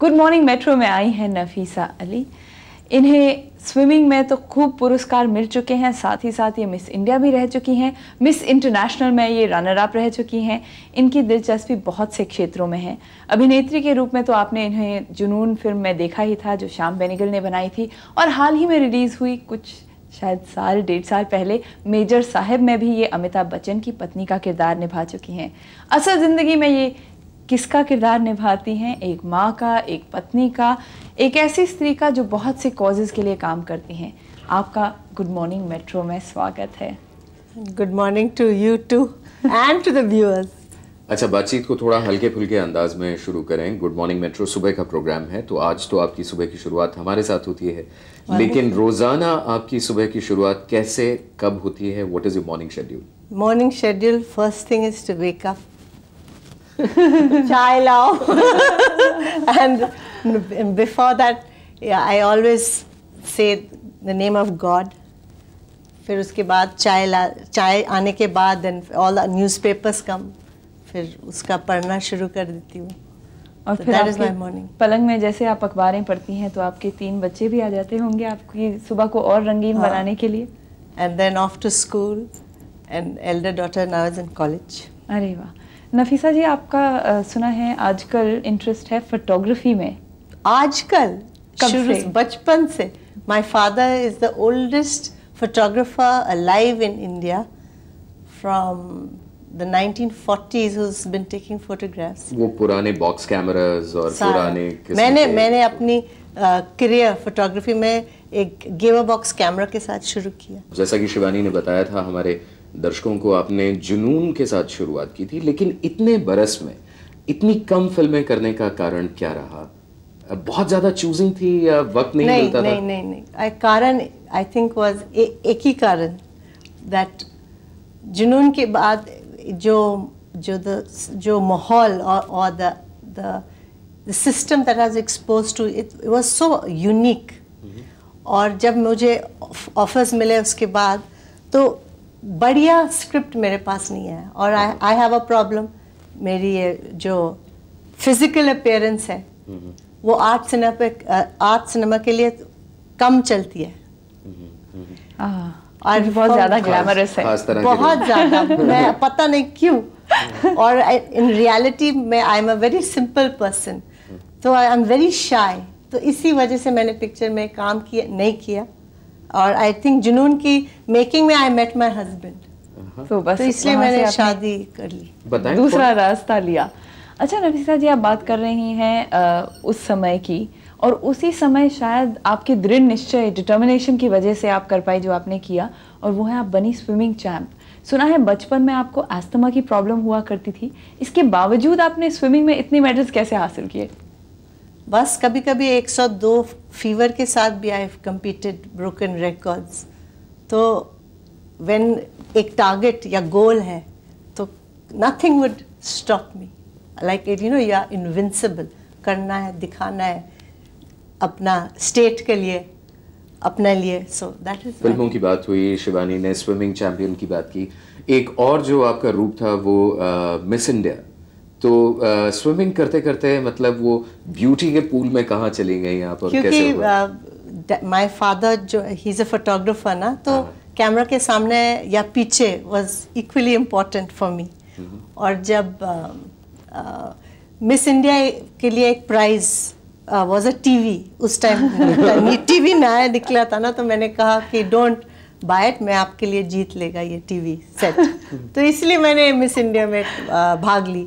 Good morning metro में आई हैं नफीसा अली इन्हें स्विमिंग में तो खूब पुरस्कार मिल चुके हैं साथ ही साथ ये मिस इंडिया भी रह चुकी हैं मिस इंटरनेशनल में ये रनर अप रह चुकी हैं इनकी दिलचस्पी बहुत से क्षेत्रों में है अभिनेत्री के रूप में तो आपने इन्हें जुनून फिल्म में देखा ही था जो श्याम बेनिगल ने बनाई थी और हाल ही में रिलीज़ हुई कुछ शायद साल डेढ़ साल पहले मेजर साहब में भी ये अमिताभ बच्चन की पत्नी का किरदार निभा चुकी हैं असल ज़िंदगी में ये किसका किरदार निभाती हैं एक माँ का एक पत्नी का एक ऐसी स्त्री का जो बहुत से कॉजेज़ के लिए काम करती हैं आपका गुड मॉर्निंग मेट्रो में स्वागत है good morning to you too and to the viewers अच्छा बातचीत को थोड़ा हल्के फुल्के अंदाज में शुरू करें गुड मॉर्निंग मेट्रो सुबह का प्रोग्राम है तो आज तो आपकी सुबह की शुरुआत हमारे साथ होती है लेकिन रोज़ाना आपकी सुबह की शुरुआत कैसे कब होती है what is your morning schedule morning schedule first thing is to wake up chai lao. and before that, yeah, I always say the name of God. फिर उसके बाद चाय ला चाय आने के बाद then all newspapers come फिर उसका पढ़ना शुरू कर देती हूँ और so फिर मॉर्निंग पलंग में जैसे आप अखबारें पढ़ती हैं तो आपके तीन बच्चे भी आ जाते होंगे आपकी सुबह को और रंगीन हाँ. बनाने के लिए and then off to school and elder daughter now is in college अरे वाह नफीसा जी आपका सुना है आजकल इंटरेस्ट है फोटोग्राफी में आजकल शुरू बचपन से my father is the oldest photographer alive in India from the 1940s who's been taking photographs. वो पुराने बॉक्स कैमरास और पुराने मैंने मैंने अपनी करियर फोटोग्राफी में एक गेवा बॉक्स कैमरा के साथ शुरू किया जैसा कि शिवानी ने बताया था हमारे दर्शकों को आपने जुनून के साथ शुरुआत की थी लेकिन इतने बरस में इतनी कम फिल्में करने का कारण क्या रहा बहुत ज्यादा चूजिंग थी या वक्त नहीं, नहीं मिलता नहीं, था नहीं नहीं नहीं कारण आई थिंक वाज एक ही कारण दैट जुनून के बाद जो जो द जो माहौल और और the the the system that was expose to it was so unique और जब मुझे ऑफर्स मिले उसके बाद तो बढ़िया स्क्रिप्ट मेरे पास नहीं है और आई हैव अ प्रॉब्लम मेरी ये जो फिजिकल अपेयरेंस है वो आर्ट सिनेमा पे आर्ट सिनेमा के लिए कम चलती है हाँ, और बहुत ज़्यादा ग्लैमरस है बहुत ज़्यादा मैं पता नहीं क्यों हम्म। और इन रियलिटी में I am a very simple person तो आई एम वेरी शाई तो इसी वजह से मैंने पिक्चर में काम किया नहीं किया और आई थिंक जुनून की मेकिंग में आई मेट माई हस्बैंड तो बस तो इसलिए मैंने शादी कर ली दूसरा रास्ता लिया अच्छा नफीसा जी आप बात कर रही हैं उस समय की और उसी समय शायद आपके दृढ़ निश्चय डिटर्मिनेशन की वजह से आप कर पाई जो आपने किया और वो है आप बनी स्विमिंग चैम्प सुना है बचपन में आपको एस्थमा की प्रॉब्लम हुआ करती थी इसके बावजूद आपने स्विमिंग में इतने मेडल्स कैसे हासिल किए बस कभी कभी 102 फीवर के साथ भी I have competed broken records तो व्हेन एक टारगेट या गोल है तो nothing would stop me like you know या इनविंसिबल करना है दिखाना है अपना स्टेट के लिए अपने लिए सो दैट इज फिल्मों की बात हुई शिवानी ने स्विमिंग चैंपियन की बात की एक और जो आपका रूप था वो मिस uh, इंडिया तो आ, स्विमिंग करते करते मतलब वो ब्यूटी के पूल में कहाँ चली गई आप और क्योंकि माय फादर जो ही इज़ अ फोटोग्राफर ना तो कैमरा हाँ। के सामने या पीछे was equally important for me और जब मिस इंडिया के लिए एक प्राइज़ वाज अ टीवी उस टाइम टीवी नया निकला था ना तो मैंने कहा कि डोंट बायट मैं आपके लिए जीत लेगा ये टीवी सेट तो इसलिए मैंने मिस इंडिया में भाग ली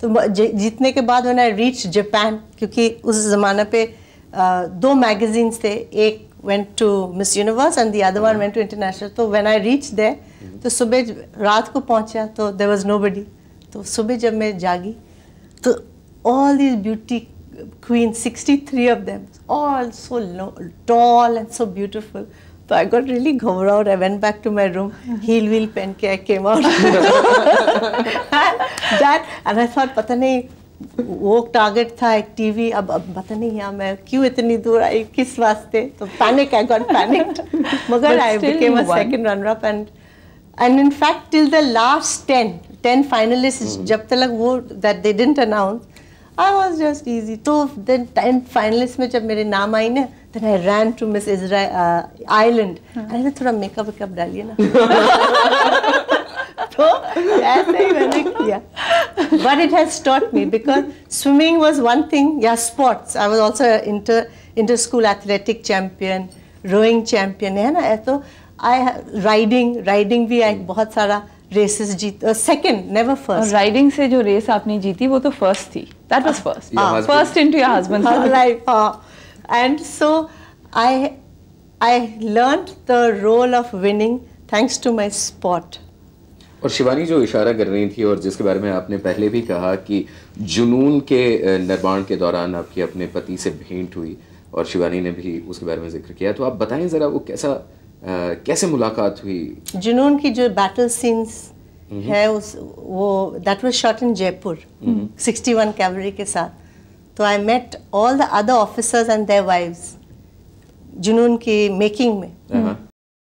तो जीतने के बाद वन आई रीच जापान क्योंकि उस जमाने पे दो मैगजीन्स थे एक went to Miss Universe and the other went to international तो व्हेन आई रीच दे तो सुबह रात को पहुंचा तो देर वॉज नो बडी तो सुबह जब मैं जागी तो all this beauty queen sixty three of them all so tall and so beautiful So I got really gummed out. I went back to my room, heel wheel pen came out. and that and I thought, पता नहीं वो target था एक TV अब अब पता नहीं यार मैं क्यों इतनी दूर आई किस वास्ते तो panic I got panicked. मगर I became a won. second runner up and and in fact till the last ten ten finalists mm. जब तक वो that they didn't announce I was just easy. So then 10 finalists When my name came, then I ran to Miss Israel uh, Island. अरे तो थोड़ा makeup wake up डालिए ना तो ऐसे ही मैंने किया but it has taught me because swimming was one thing yeah sports I was also an inter inter school athletic champion rowing champion है ना तो I riding riding भी hmm. बहुत सारा रेसेस जीत सेकंड नेवर फर्स्ट राइडिंग से जो race आपने जीती वो तो फर्स्ट थी that was first first into your husband life and so I I learn the role of winning thanks to my spot और शिवानी जो इशारा कर रही थी और जिसके बारे में आपने पहले भी कहा कि जुनून के निर्माण के दौरान आपकी अपने पति से भेंट हुई और शिवानी ने भी उसके बारे में जिक्र किया तो आप बताएं ज़रा वो कैसा कैसे मुलाकात हुई जुनून की जो बैटल सीन्स हम्म। है उस वो that was shot in Jaipur 61 cavalry के साथ तो I met all the other officers and their wives Junoon की मेकिंग में uh-huh.